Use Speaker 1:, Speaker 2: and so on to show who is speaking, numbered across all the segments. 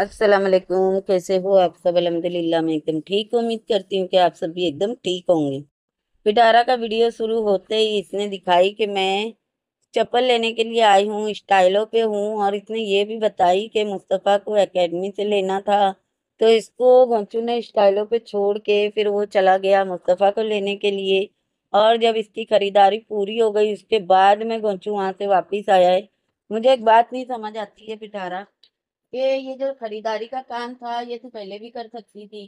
Speaker 1: अस्सलाम वालेकुम कैसे हो आप सब अलहमदिल्ला मैं एकदम ठीक उम्मीद करती हूँ कि आप सब भी एकदम ठीक होंगे पिटारा का वीडियो शुरू होते ही इसने दिखाई कि मैं चप्पल लेने के लिए आई हूँ स्टाइलों पे हूँ और इसने ये भी बताई कि मुस्तफ़ा को एकेडमी से लेना था तो इसको गंचू ने स्टाइलों पे छोड़ के फिर वो चला गया मुस्तफ़ा को लेने के लिए और जब इसकी ख़रीदारी पूरी हो गई उसके बाद में घंचू वहाँ से वापस आया है मुझे एक बात नहीं समझ आती है पिटारा कि ये जो खरीदारी का काम था ये तो पहले भी कर सकती थी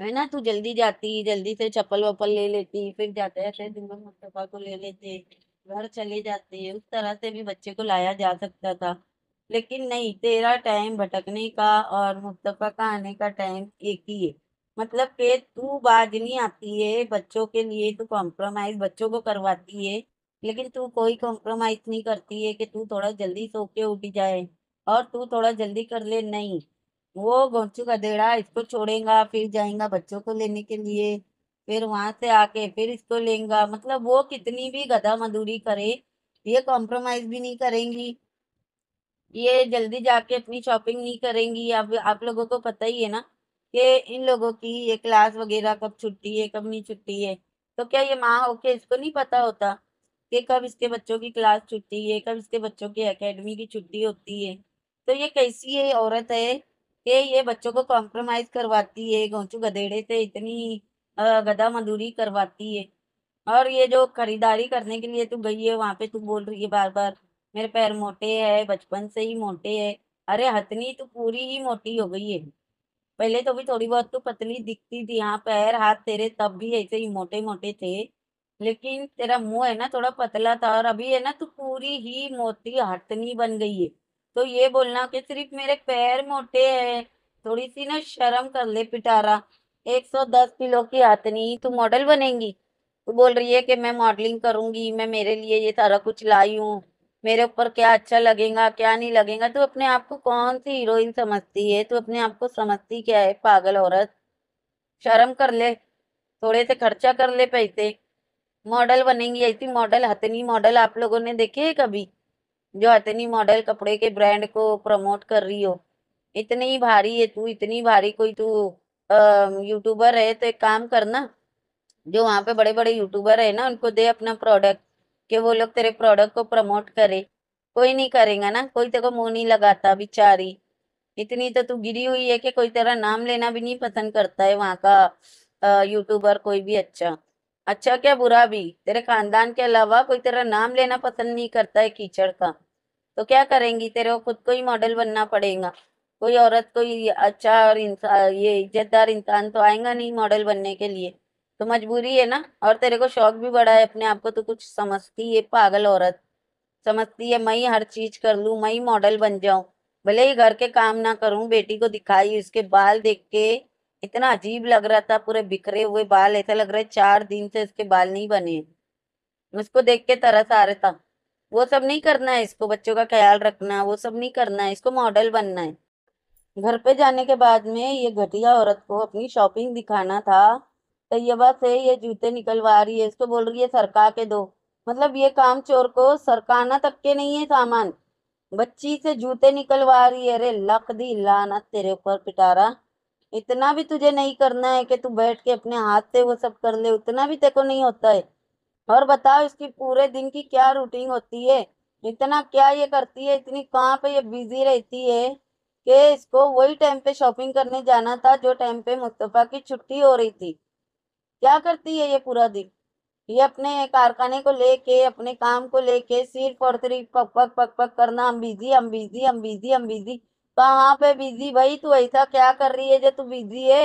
Speaker 1: है ना तू जल्दी जाती जल्दी से चप्पल वप्पल ले लेती फिर जाते जाते दुर्गा मुस्तफ़ा को ले लेते घर चले जाते उस तरह से भी बच्चे को लाया जा सकता था लेकिन नहीं तेरा टाइम भटकने का और मुस्तफ़ा का आने का टाइम एक ही है मतलब कि तू बाज नहीं आती है बच्चों के लिए तू कॉम्प्रोमाइज़ बच्चों को करवाती है लेकिन तू कोई कॉम्प्रोमाइज़ नहीं करती है कि तू थोड़ा जल्दी सो के उठ जाए और तू थोड़ा जल्दी कर ले नहीं वो का देड़ा इसको छोड़ेगा फिर जाएगा बच्चों को लेने के लिए फिर वहां से आके फिर इसको लेगा मतलब वो कितनी भी गधा मजदूरी करे ये कॉम्प्रोमाइज भी नहीं करेंगी ये जल्दी जाके अपनी शॉपिंग नहीं करेंगी आप आप लोगों को पता ही है ना कि इन लोगों की ये क्लास वगैरह कब छुट्टी है कब नहीं छुट्टी है तो क्या ये माँ होके इसको नहीं पता होता कि कब इसके बच्चों की क्लास छुट्टी है कब इसके बच्चों की एकेडमी की छुट्टी होती है तो ये कैसी है औरत है कि ये बच्चों को कॉम्प्रोमाइज करवाती है गौचू गधेड़े से इतनी गधा मजदूरी करवाती है और ये जो खरीदारी करने के लिए तू गई है वहाँ पे तू बोल रही है बार बार मेरे पैर मोटे है बचपन से ही मोटे है अरे हथनी तू तो पूरी ही मोटी हो गई है पहले तो भी थोड़ी बहुत तो पतली दिखती थी यहाँ पैर हाथ तेरे तब भी ऐसे ही मोटे मोटे थे लेकिन तेरा मुंह है ना थोड़ा पतला था और अभी है ना तू पूरी ही मोटी हथनी बन गई है तो ये बोलना कि सिर्फ मेरे पैर मोटे हैं थोड़ी सी ना शर्म कर ले पिटारा 110 किलो की आतनी तू मॉडल बनेगी तू बोल रही है कि मैं मॉडलिंग करूंगी मैं मेरे लिए ये सारा कुछ लाई हूँ मेरे ऊपर क्या अच्छा लगेगा क्या नहीं लगेगा तू अपने आप को कौन सी हीरोइन समझती है तू अपने आप को समझती क्या है पागल औरत शर्म कर ले थोड़े से खर्चा कर ले पैसे मॉडल बनेंगी ऐसी मॉडल हथनी मॉडल आप लोगों ने देखे है कभी जो इतनी मॉडल कपड़े के ब्रांड को प्रमोट कर रही हो इतनी भारी है तू इतनी भारी कोई तू यूट्यूबर है तो एक काम करना जो वहाँ पे बड़े बड़े यूट्यूबर है ना उनको दे अपना प्रोडक्ट कि वो लोग तेरे प्रोडक्ट को प्रमोट करे कोई नहीं करेगा ना कोई तेरे को मुंह नहीं लगाता बिचारी इतनी तो तू गिरी हुई है कि कोई तेरा नाम लेना भी नहीं पसंद करता है वहाँ का यूट्यूबर कोई भी अच्छा अच्छा क्या बुरा भी तेरे खानदान के अलावा कोई तेरा नाम लेना पसंद नहीं करता है कीचड़ का तो क्या करेंगी तेरे को खुद को ही मॉडल बनना पड़ेगा कोई औरत कोई अच्छा और इंसान ये इज्जतदार इंसान तो आएगा नहीं मॉडल बनने के लिए तो मजबूरी है ना और तेरे को शौक भी बड़ा है अपने आप को तो कुछ समझती है पागल औरत समझती है मैं ही हर चीज कर लूँ मैं ही मॉडल बन जाऊँ भले ही घर के काम ना करूँ बेटी को दिखाई उसके बाल देख के इतना अजीब लग रहा था पूरे बिखरे हुए बाल ऐसा लग रहा है चार दिन से इसके बाल नहीं बने उसको देख के तरस आ रहा था वो सब नहीं करना है इसको बच्चों का ख्याल रखना वो सब नहीं करना है इसको मॉडल बनना है घर पे जाने के बाद में ये घटिया औरत को अपनी शॉपिंग दिखाना था तैयबा से ये जूते निकलवा रही है इसको बोल रही है सरका के दो मतलब ये काम चोर को सरकाना तक के नहीं है सामान बच्ची से जूते निकलवा रही है अरे लख दी लाना तेरे ऊपर पिटारा इतना भी तुझे नहीं करना है कि तू बैठ के अपने हाथ से वो सब कर ले उतना भी तेको नहीं होता है और बताओ इसकी पूरे दिन की क्या रूटीन होती है इतना क्या ये करती है इतनी कहाँ पे ये बिजी रहती है कि इसको वही टाइम पे शॉपिंग करने जाना था जो टाइम पे मुस्तफ़ा की छुट्टी हो रही थी क्या करती है ये पूरा दिन ये अपने कारखाने को लेके अपने काम को लेके सिर्फ और सिर्फ पक पक पक पक करना हम बिजी हम बिजी हम बिजी हम बिजी कहाँ पे बिजी भाई तू ऐसा क्या कर रही है जो तू बिजी है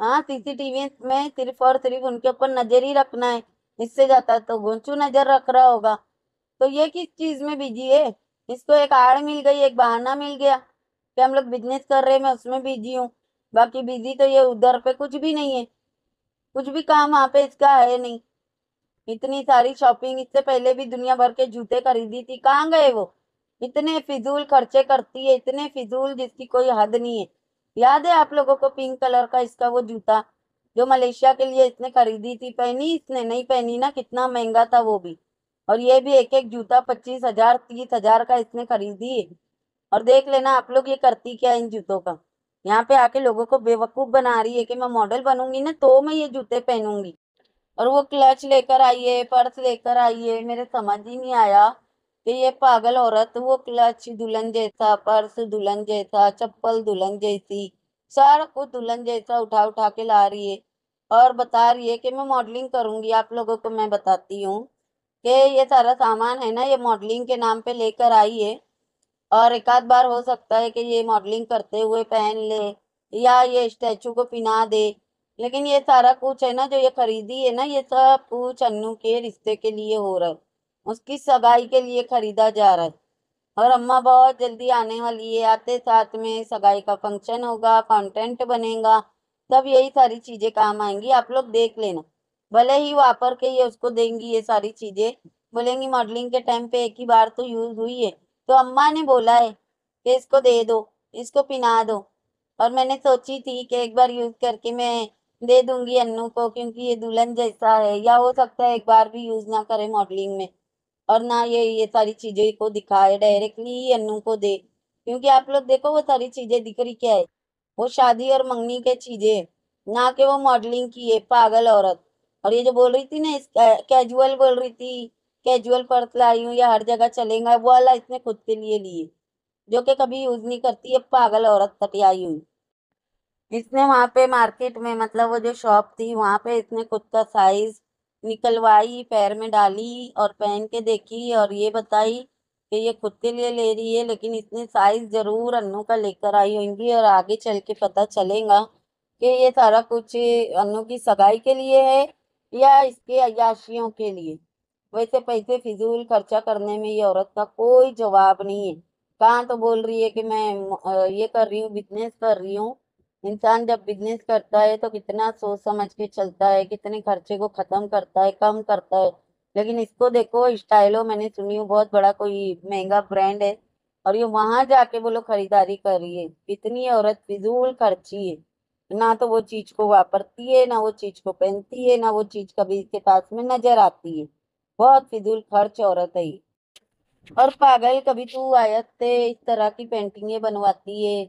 Speaker 1: हाँ सीसीटीवी में सिर्फ और सिर्फ उनके ऊपर नजर ही रखना है इससे जाता तो गोंचू नजर रख रहा होगा तो ये किस चीज में बिजी है इसको एक आड़ मिल गई एक बहाना मिल गया कि हम लोग बिजनेस कर रहे हैं मैं उसमें बिजी हूँ बाकी बिजी तो ये उधर पे कुछ भी नहीं है कुछ भी काम वहाँ पे इसका है नहीं इतनी सारी शॉपिंग इससे पहले भी दुनिया भर के जूते खरीदी थी कहाँ गए वो इतने फिजूल खर्चे करती है इतने फिजूल जिसकी कोई हद नहीं है याद है आप लोगों को पिंक कलर का इसका वो जूता जो मलेशिया के लिए इसने खरीदी थी पहनी इसने नहीं पहनी ना कितना महंगा था वो भी और ये भी एक एक जूता पच्चीस हजार तीस हजार का इसने खरीदी है और देख लेना आप लोग ये करती क्या इन जूतों का यहाँ पे आके लोगों को बेवकूफ बना रही है कि मैं मॉडल बनूंगी ना तो मैं ये जूते पहनूंगी और वो क्लच लेकर आई है पर्स लेकर आई है मेरे समझ ही नहीं आया कि ये पागल औरत वो क्लच दुल्हन जैसा पर्स दुल्हन जैसा चप्पल दुल्हन जैसी सारा कुछ दुल्हन जैसा उठा उठा के ला रही है और बता रही है कि मैं मॉडलिंग करूँगी आप लोगों को मैं बताती हूँ कि ये सारा सामान है ना ये मॉडलिंग के नाम पे लेकर आई है और एक आध बार हो सकता है कि ये मॉडलिंग करते हुए पहन ले या ये स्टैचू को पिना दे लेकिन ये सारा कुछ है ना जो ये खरीदी है ना ये सब कुछ अन्नू के रिश्ते के लिए हो रहा है उसकी सगाई के लिए खरीदा जा रहा है और अम्मा बहुत जल्दी आने वाली है आते साथ में सगाई का फंक्शन होगा कंटेंट बनेगा सब यही सारी चीज़ें काम आएंगी आप लोग देख लेना भले ही वापर के ये उसको देंगी ये सारी चीज़ें बोलेंगी मॉडलिंग के टाइम पे एक ही बार तो यूज़ हुई है तो अम्मा ने बोला है कि इसको दे दो इसको पिना दो और मैंने सोची थी कि एक बार यूज़ करके मैं दे दूंगी अन्नू को क्योंकि ये दुल्हन जैसा है या हो सकता है एक बार भी यूज़ ना करे मॉडलिंग में और ना ये ये सारी चीजें को दिखाए डायरेक्टली अन्नू को दे क्योंकि आप लोग देखो वो सारी चीजें दिख रही क्या है वो शादी और मंगनी के चीजें ना के वो मॉडलिंग की है पागल औरत और ये जो बोल रही थी ना इस कैजुअल बोल रही थी कैजुअल पर्स लाई हूँ या हर जगह चलेगा वो वाला इसने खुद के लिए लिए जो कि कभी यूज नहीं करती है पागल औरत आई हुई इसने वहाँ पे मार्केट में मतलब वो जो शॉप थी वहाँ पे इसने खुद का साइज निकलवाई पैर में डाली और पहन के देखी और ये बताई कि ये खुद के लिए ले रही है लेकिन इतने साइज ज़रूर अन्नू का लेकर आई होंगी और आगे चल के पता चलेगा कि ये सारा कुछ अन्नू की सगाई के लिए है या इसके अयाशियों के लिए वैसे पैसे फिजूल खर्चा करने में ये औरत का कोई जवाब नहीं है कहाँ तो बोल रही है कि मैं ये कर रही हूँ बिजनेस कर रही हूँ इंसान जब बिजनेस करता है तो कितना सोच समझ के चलता है कितने खर्चे को ख़त्म करता है कम करता है लेकिन इसको देखो स्टाइलो मैंने सुनी हूँ बहुत बड़ा कोई महंगा ब्रांड है और ये वहाँ जाके वो लोग खरीदारी कर रही है कितनी औरत फिजूल खर्ची है ना तो वो चीज को वापरती है ना वो चीज को पहनती है ना वो चीज कभी इसके पास में नजर आती है बहुत फिजूल खर्च औरत है और पागल कभी तू आयत से इस तरह की पेंटिंगे बनवाती है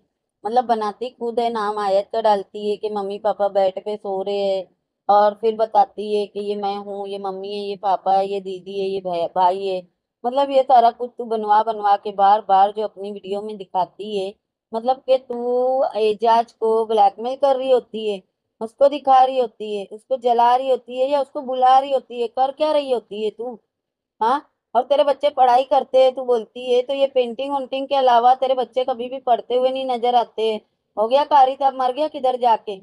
Speaker 1: मतलब बनाती खुद है नाम आयत का डालती है कि मम्मी पापा बेड पे सो रहे हैं और फिर बताती है कि ये मैं हूँ ये मम्मी है ये पापा है ये दीदी है ये भाई, भाई है मतलब ये सारा कुछ तू बनवा बनवा के बार बार जो अपनी वीडियो में दिखाती है मतलब कि तू एजाज को ब्लैकमेल कर रही होती है उसको दिखा रही होती है उसको जला रही होती है या उसको बुला रही होती है कर क्या रही होती है तू हाँ और तेरे बच्चे पढ़ाई करते हैं तू बोलती है तो ये पेंटिंग वेंटिंग के अलावा तेरे बच्चे कभी भी पढ़ते हुए नहीं नजर आते हो गया कारी साहब मर गया किधर जाके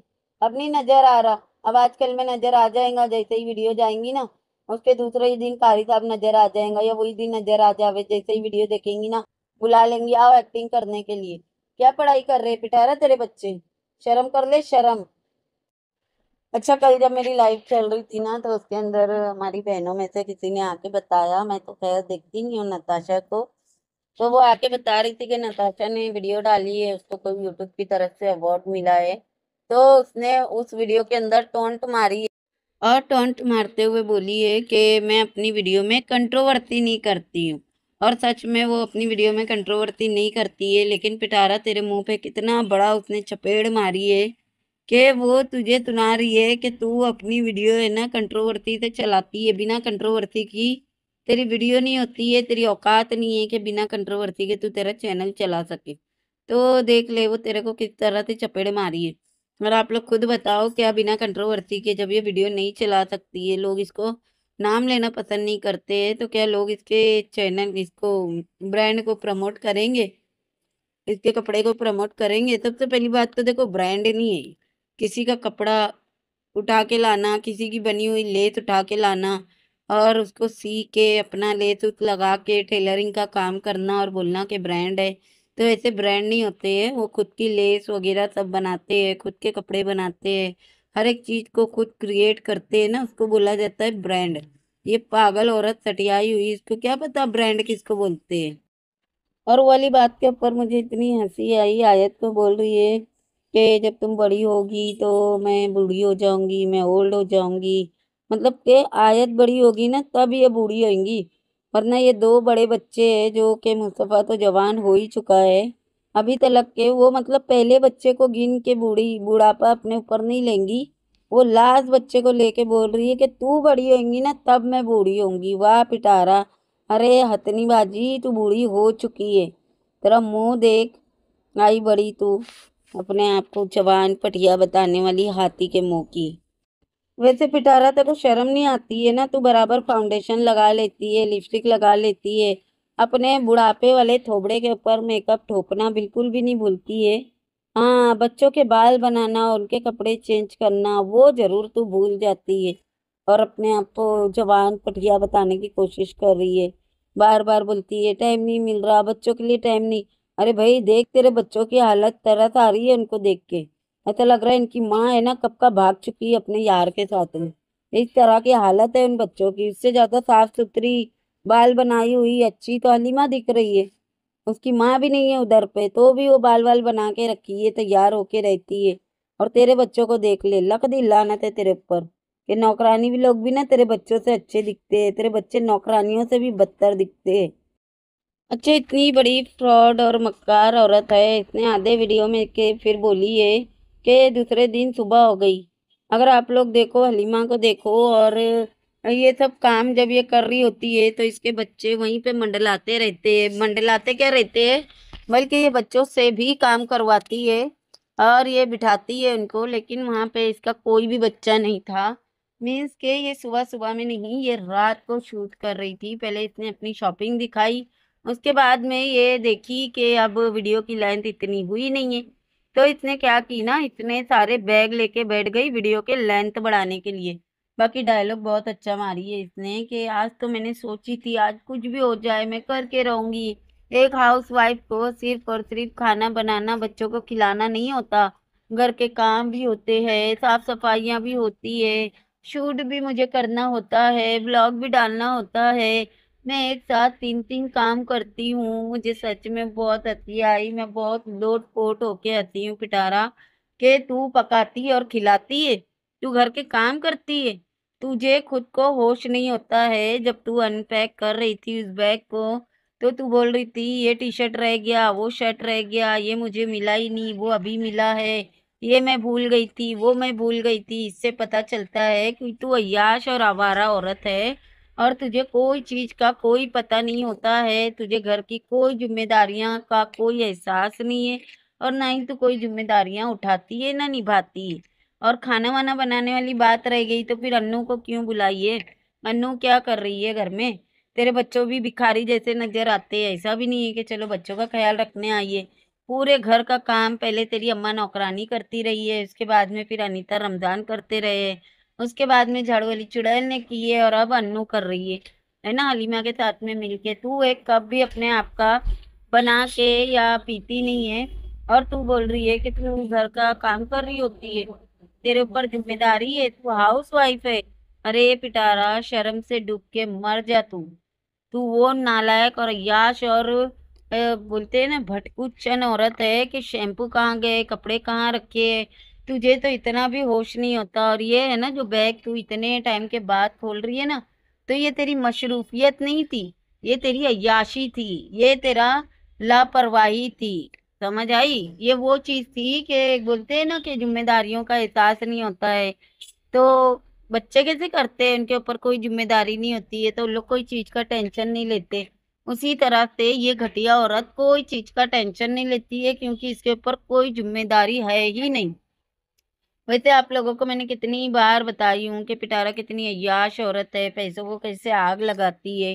Speaker 1: अब नहीं नजर आ रहा अब आजकल में नजर आ जाएगा जैसे ही वीडियो जाएंगी ना उसके दूसरे ही दिन कारी साहब नजर आ जाएगा या वही दिन नजर आ जावे जैसे ही वीडियो देखेंगी ना बुला लेंगी आओ एक्टिंग करने के लिए क्या पढ़ाई कर रहे पिटारा तेरे बच्चे शर्म कर ले शर्म अच्छा कल जब मेरी लाइव चल रही थी ना तो उसके अंदर हमारी बहनों में से किसी ने आके बताया मैं तो खैर देखती नहीं हूँ नताशा को तो वो आके बता रही थी कि नताशा ने वीडियो डाली है उसको कोई यूट्यूब की तरफ से अवार्ड मिला है तो उसने उस वीडियो के अंदर टोंट मारी है और टोंट मारते हुए बोली है कि मैं अपनी वीडियो में कंट्रोवर्सी नहीं करती हूँ और सच में वो अपनी वीडियो में कंट्रोवर्सी नहीं करती है लेकिन पिटारा तेरे मुंह पे कितना बड़ा उसने चपेड़ मारी है कि वो तुझे सुना रही है कि तू अपनी वीडियो है ना कंट्रोवर्सी से चलाती है बिना कंट्रोवर्सी की तेरी वीडियो नहीं होती है तेरी औकात नहीं है कि बिना कंट्रोवर्सी के तू तेरा चैनल चला सके तो देख ले वो तेरे को किस तरह से चपेड़ मारी है और आप लोग खुद बताओ क्या बिना कंट्रोवर्सी के जब ये वीडियो नहीं चला सकती है लोग इसको नाम लेना पसंद नहीं करते हैं तो क्या लोग इसके चैनल इसको ब्रांड को प्रमोट करेंगे इसके कपड़े को प्रमोट करेंगे सबसे पहली बात तो देखो ब्रांड नहीं है किसी का कपड़ा उठा के लाना किसी की बनी हुई लेत उठा के लाना और उसको सी के अपना लेत उत लगा के टेलरिंग का काम करना और बोलना कि ब्रांड है तो ऐसे ब्रांड नहीं होते हैं वो खुद की लेस वगैरह सब बनाते हैं खुद के कपड़े बनाते हैं हर एक चीज़ को खुद क्रिएट करते हैं ना उसको बोला जाता है ब्रांड ये पागल औरत सटियाई हुई इसको क्या पता ब्रांड किसको बोलते हैं और वाली बात के ऊपर मुझे इतनी हंसी आई आयत को बोल रही है कि जब तुम बड़ी होगी तो मैं बूढ़ी हो जाऊंगी मैं ओल्ड हो जाऊंगी मतलब कि आयत बड़ी होगी ना तब ये बूढ़ी होंगी वरना ये दो बड़े बच्चे हैं जो कि मुस्तफ़ा तो जवान हो ही चुका है अभी तलक के वो मतलब पहले बच्चे को गिन के बूढ़ी बूढ़ापा अपने ऊपर नहीं लेंगी वो लास्ट बच्चे को लेके बोल रही है कि तू बड़ी होगी ना तब मैं बूढ़ी होंगी वाह पिटारा अरे हतनी बाजी तू बूढ़ी हो चुकी है तेरा मुंह देख आई बड़ी तू अपने आप को जवान पटिया बताने वाली हाथी के मुंह की वैसे पिटारा तेरे को शर्म नहीं आती है ना तू बराबर फाउंडेशन लगा लेती है लिपस्टिक लगा लेती है अपने बुढ़ापे वाले थोबड़े के ऊपर मेकअप ठोकना बिल्कुल भी नहीं भूलती है हाँ बच्चों के बाल बनाना और उनके कपड़े चेंज करना वो ज़रूर तू भूल जाती है और अपने आप को जवान पटिया बताने की कोशिश कर रही है बार बार बोलती है टाइम नहीं मिल रहा बच्चों के लिए टाइम नहीं अरे भाई देख तेरे बच्चों की हालत तरह आ रही है उनको देख के ऐसा लग रहा है इनकी माँ है ना कब का भाग चुकी है अपने यार के साथ में इस तरह की हालत है उन बच्चों की उससे ज़्यादा साफ सुथरी बाल बनाई हुई अच्छी तो हलीमा दिख रही है उसकी माँ भी नहीं है उधर पे तो भी वो बाल बाल बना के रखी है तैयार होके रहती है और तेरे बच्चों को देख ले लक दी लानत है तेरे ऊपर ये नौकरानी भी लोग भी ना तेरे बच्चों से अच्छे दिखते हैं तेरे बच्चे नौकरानियों से भी बदतर दिखते हैं अच्छा इतनी बड़ी फ्रॉड और मक्कार औरत है इसने आधे वीडियो में के फिर बोली है कि दूसरे दिन सुबह हो गई अगर आप लोग देखो हलीमा को देखो और ये सब काम जब ये कर रही होती है तो इसके बच्चे वहीं पे मंडलाते रहते हैं मंडलाते क्या रहते हैं बल्कि ये बच्चों से भी काम करवाती है और ये बिठाती है उनको लेकिन वहाँ पे इसका कोई भी बच्चा नहीं था मीन्स के ये सुबह सुबह में नहीं ये रात को शूट कर रही थी पहले इसने अपनी शॉपिंग दिखाई उसके बाद में ये देखी कि अब वीडियो की लेंथ इतनी हुई नहीं है तो इसने क्या की ना इतने सारे बैग लेके बैठ गई वीडियो के लेंथ बढ़ाने के लिए बाकी डायलॉग बहुत अच्छा मारी है इसने कि आज तो मैंने सोची थी आज कुछ भी हो जाए मैं करके रहूँगी एक वाइफ को सिर्फ और सिर्फ खाना बनाना बच्चों को खिलाना नहीं होता घर के काम भी होते हैं साफ सफाइयाँ भी होती है शूट भी मुझे करना होता है ब्लॉग भी डालना होता है मैं एक साथ तीन तीन काम करती हूँ मुझे सच में बहुत हती आई मैं बहुत लोट पोट होके आती हूँ पिटारा के तू पकाती और खिलाती है तू घर के काम करती है तुझे खुद को होश नहीं होता है जब तू अनपैक कर रही थी उस बैग को तो तू बोल रही थी ये टी शर्ट रह गया वो शर्ट रह गया ये मुझे मिला ही नहीं वो अभी मिला है ये मैं भूल गई थी वो मैं भूल गई थी इससे पता चलता है कि तू अयाश और आवारा औरत है और तुझे कोई चीज़ का कोई पता नहीं होता है तुझे घर की कोई जिम्मेदारियां का कोई एहसास नहीं है और ना ही तू कोई जिम्मेदारियां उठाती है ना निभाती है और खाना वाना बनाने वाली बात रह गई तो फिर अन्नू को क्यों बुलाइए अन्नू क्या कर रही है घर में तेरे बच्चों भी भिखारी जैसे नज़र आते हैं ऐसा भी नहीं है कि चलो बच्चों का ख्याल रखने आइए पूरे घर का काम पहले तेरी अम्मा नौकरानी करती रही है उसके बाद में फिर अनिता रमज़ान करते रहे उसके बाद में झाड़ू चुड़ैल ने की है और अब अन्नू कर रही है है ना हलीमा के साथ में मिलके तू एक कप भी अपने आप का बना के या पीती नहीं है और तू बोल रही है कि तू घर का काम कर रही होती है तेरे ऊपर जिम्मेदारी है तू हाउस वाइफ है अरे पिटारा शर्म से डूब के मर जा तू तू वो नालायक और याश और बोलते हैं ना भटकुचन औरत है कि शैम्पू कहाँ गए कपड़े कहाँ रखे तुझे तो इतना भी होश नहीं होता और ये है ना जो बैग तू इतने टाइम के बाद खोल रही है ना तो ये तेरी मशरूफियत नहीं थी ये तेरी अयाशी थी ये तेरा लापरवाही थी समझ आई ये वो चीज़ थी कि बोलते हैं ना कि जिम्मेदारियों का एहसास नहीं होता है तो बच्चे कैसे करते हैं उनके ऊपर कोई जिम्मेदारी नहीं होती है तो लोग कोई चीज़ का टेंशन नहीं लेते उसी तरह से ये घटिया औरत कोई चीज़ का टेंशन नहीं लेती है क्योंकि इसके ऊपर कोई जिम्मेदारी है ही नहीं वैसे तो आप लोगों को मैंने कितनी बार बताई हूँ कि पिटारा कितनी अयाश औरत है पैसों को कैसे आग लगाती है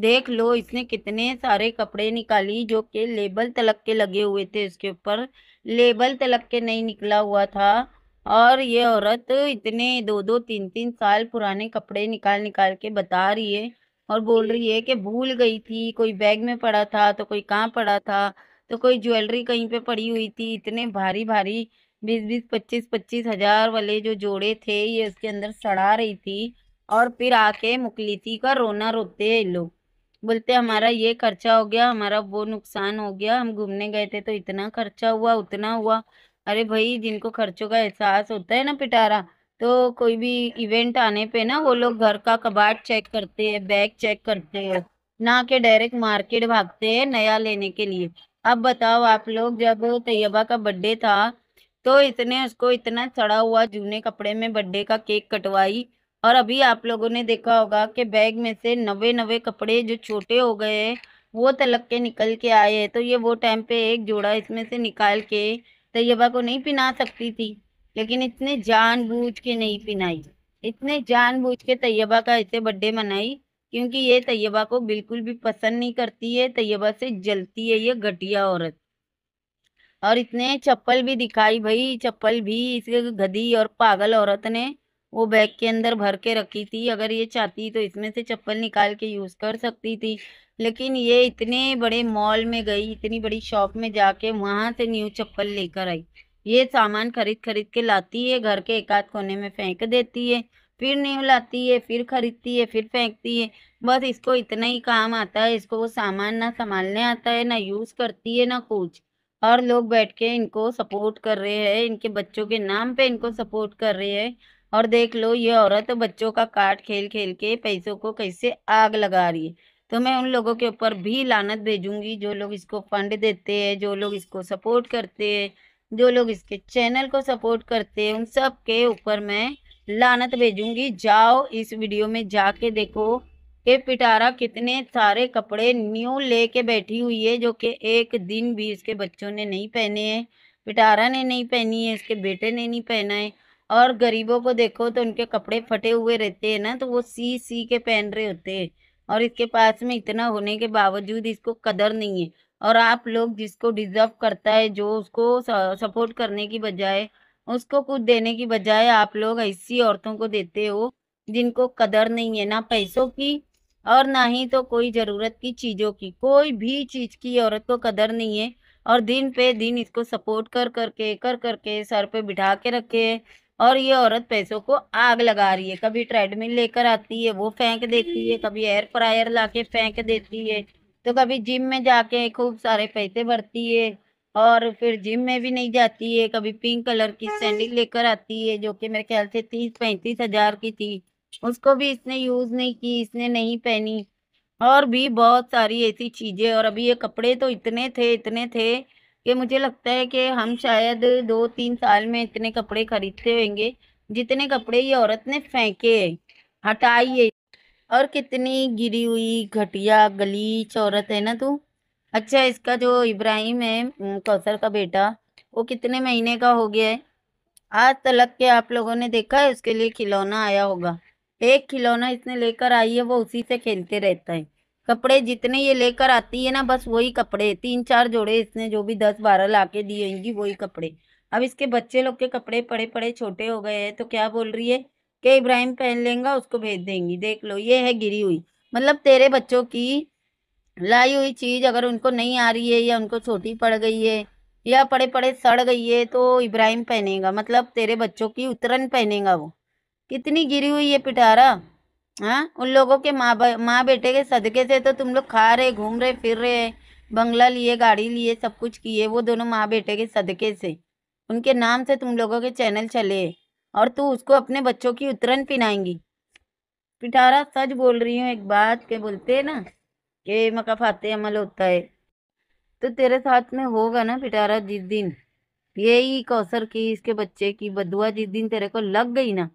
Speaker 1: देख लो इसने कितने सारे कपड़े निकाली जो कि लेबल तलक के लगे हुए थे इसके ऊपर लेबल तलक के नहीं निकला हुआ था और ये औरत इतने दो दो तीन तीन साल पुराने कपड़े निकाल निकाल के बता रही है और बोल रही है कि भूल गई थी कोई बैग में पड़ा था तो कोई कहाँ पड़ा था तो कोई ज्वेलरी कहीं पे पड़ी हुई थी इतने भारी भारी बीस बीस पच्चीस पच्चीस हजार वाले जो जोड़े थे ये उसके अंदर सड़ा रही थी और फिर आके मुकलीती का रोना रोते है लोग बोलते हमारा ये खर्चा हो गया हमारा वो नुकसान हो गया हम घूमने गए थे तो इतना खर्चा हुआ उतना हुआ अरे भाई जिनको खर्चों का एहसास होता है ना पिटारा तो कोई भी इवेंट आने पे ना वो लोग घर का कबाट चेक करते हैं बैग चेक करते हैं ना के डायरेक्ट मार्केट भागते हैं नया लेने के लिए अब बताओ आप लोग जब तैयबा का बर्थडे था तो इसने उसको इतना चढ़ा हुआ जूने कपड़े में बर्थडे का केक कटवाई और अभी आप लोगों ने देखा होगा कि बैग में से नवे नवे कपड़े जो छोटे हो गए हैं वो तलक के निकल के आए हैं तो ये वो टाइम पे एक जोड़ा इसमें से निकाल के तैयबा को नहीं पिना सकती थी लेकिन इसने जानबूझ के नहीं पिनाई इसने जानबूझ के तैयबा का ऐसे बर्थडे मनाई क्योंकि ये तैयबा को बिल्कुल भी पसंद नहीं करती है तैयबा से जलती है ये घटिया औरत और इतने चप्पल भी दिखाई भाई चप्पल भी इसके गधी और पागल औरत ने वो बैग के अंदर भर के रखी थी अगर ये चाहती तो इसमें से चप्पल निकाल के यूज़ कर सकती थी लेकिन ये इतने बड़े मॉल में गई इतनी बड़ी शॉप में जाके वहाँ से न्यू चप्पल लेकर आई ये सामान खरीद खरीद के लाती है घर के एकाध कोने में फेंक देती है फिर न्यू लाती है फिर खरीदती है फिर फेंकती है बस इसको इतना ही काम आता है इसको वो सामान ना संभालने आता है ना यूज़ करती है ना कुछ और लोग बैठ के इनको सपोर्ट कर रहे हैं इनके बच्चों के नाम पे इनको सपोर्ट कर रहे हैं और देख लो ये औरत बच्चों का काट खेल खेल के पैसों को कैसे आग लगा रही है तो मैं उन लोगों के ऊपर भी लानत भेजूंगी जो लोग इसको फंड देते हैं जो लोग इसको सपोर्ट करते हैं जो लोग इसके चैनल को सपोर्ट करते हैं उन सब के ऊपर मैं लानत भेजूंगी जाओ इस वीडियो में जाके देखो ये पिटारा कितने सारे कपड़े न्यू लेके बैठी हुई है जो कि एक दिन भी इसके बच्चों ने नहीं पहने हैं पिटारा ने नहीं पहनी है इसके बेटे ने नहीं पहना है और गरीबों को देखो तो उनके कपड़े फटे हुए रहते हैं ना तो वो सी सी के पहन रहे होते हैं और इसके पास में इतना होने के बावजूद इसको कदर नहीं है और आप लोग जिसको डिजर्व करता है जो उसको सपोर्ट करने की बजाय उसको कुछ देने की बजाय आप लोग ऐसी औरतों को देते हो जिनको कदर नहीं है ना पैसों की और ना ही तो कोई ज़रूरत की चीज़ों की कोई भी चीज़ की औरत को कदर नहीं है और दिन पे दिन इसको सपोर्ट कर करके कर करके सर पे बिठा के रखे है और ये औरत पैसों को आग लगा रही है कभी ट्रेडमिल लेकर आती है वो फेंक देती है कभी एयर फ्रायर ला के फेंक देती है तो कभी जिम में जाके खूब सारे पैसे भरती है और फिर जिम में भी नहीं जाती है कभी पिंक कलर की सैंडल लेकर आती है जो कि मेरे ख्याल से तीस पैंतीस हजार की थी उसको भी इसने यूज़ नहीं की इसने नहीं पहनी और भी बहुत सारी ऐसी चीज़ें और अभी ये कपड़े तो इतने थे इतने थे कि मुझे लगता है कि हम शायद दो तीन साल में इतने कपड़े खरीदते होंगे जितने कपड़े ये औरत ने फेंके हटाइए और कितनी गिरी हुई घटिया गलीच औरत है ना तू अच्छा इसका जो इब्राहिम है कौसर का बेटा वो कितने महीने का हो गया है आज तलक के आप लोगों ने देखा है उसके लिए खिलौना आया होगा एक खिलौना इसने लेकर आई है वो उसी से खेलते रहता है कपड़े जितने ये लेकर आती है ना बस वही कपड़े तीन चार जोड़े इसने जो भी दस बारह ला के दिए होंगी वही कपड़े अब इसके बच्चे लोग के कपड़े पड़े पड़े छोटे हो गए हैं तो क्या बोल रही है कि इब्राहिम पहन लेगा उसको भेज देंगी देख लो ये है गिरी हुई मतलब तेरे बच्चों की लाई हुई चीज़ अगर उनको नहीं आ रही है या उनको छोटी पड़ गई है या पड़े पड़े सड़ गई है तो इब्राहिम पहनेगा मतलब तेरे बच्चों की उतरन पहनेगा वो कितनी गिरी हुई है पिटारा हाँ उन लोगों के माँ माँ बेटे के सदके से तो तुम लोग खा रहे घूम रहे फिर रहे बंगला लिए गाड़ी लिए सब कुछ किए वो दोनों माँ बेटे के सदके से उनके नाम से तुम लोगों के चैनल चले और तू उसको अपने बच्चों की उतरन पिनाएंगी पिटारा सच बोल रही हूँ एक बात के बोलते हैं ना कि मका फाते अमल होता है तो तेरे साथ में होगा ना पिटारा जिस दिन यही कौसर की इसके बच्चे की बदुआ जिस दिन तेरे को लग गई ना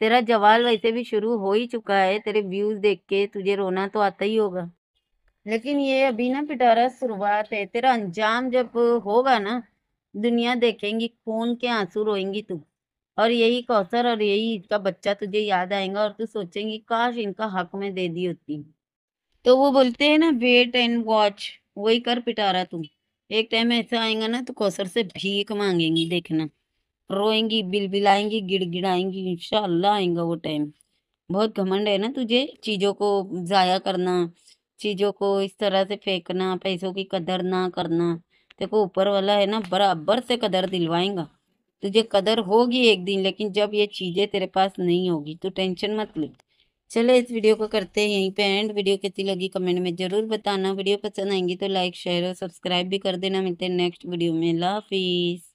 Speaker 1: तेरा जवाल वैसे भी शुरू हो ही चुका है तेरे व्यूज देख के तुझे रोना तो आता ही होगा लेकिन ये अभी ना पिटारा शुरुआत है तेरा अंजाम जब होगा ना दुनिया देखेंगी खून के आंसू रोएंगी तू और यही कौसर और यही इसका बच्चा तुझे याद आएगा और तू सोचेंगी काश इनका हक में दे दी होती तो वो बोलते हैं ना वेट एंड वॉच वही कर पिटारा तू एक टाइम ऐसा आएगा ना तो कौसर से भीख मांगेंगी देखना रोएंगी बिलबिलाएंगी गिड़गिड़ाएंगी इंशाल्लाह आएगा वो टाइम बहुत घमंड है ना तुझे चीज़ों को ज़ाया करना चीज़ों को इस तरह से फेंकना पैसों की कदर ना करना देखो ऊपर वाला है ना बराबर से कदर दिलवाएंगा तुझे कदर होगी एक दिन लेकिन जब ये चीज़ें तेरे पास नहीं होगी तो टेंशन मत ले चले इस वीडियो को करते हैं यहीं पे एंड वीडियो कैसी लगी कमेंट में ज़रूर बताना वीडियो पसंद आएंगी तो लाइक शेयर और सब्सक्राइब भी कर देना मिलते हैं नेक्स्ट वीडियो में लाफिज़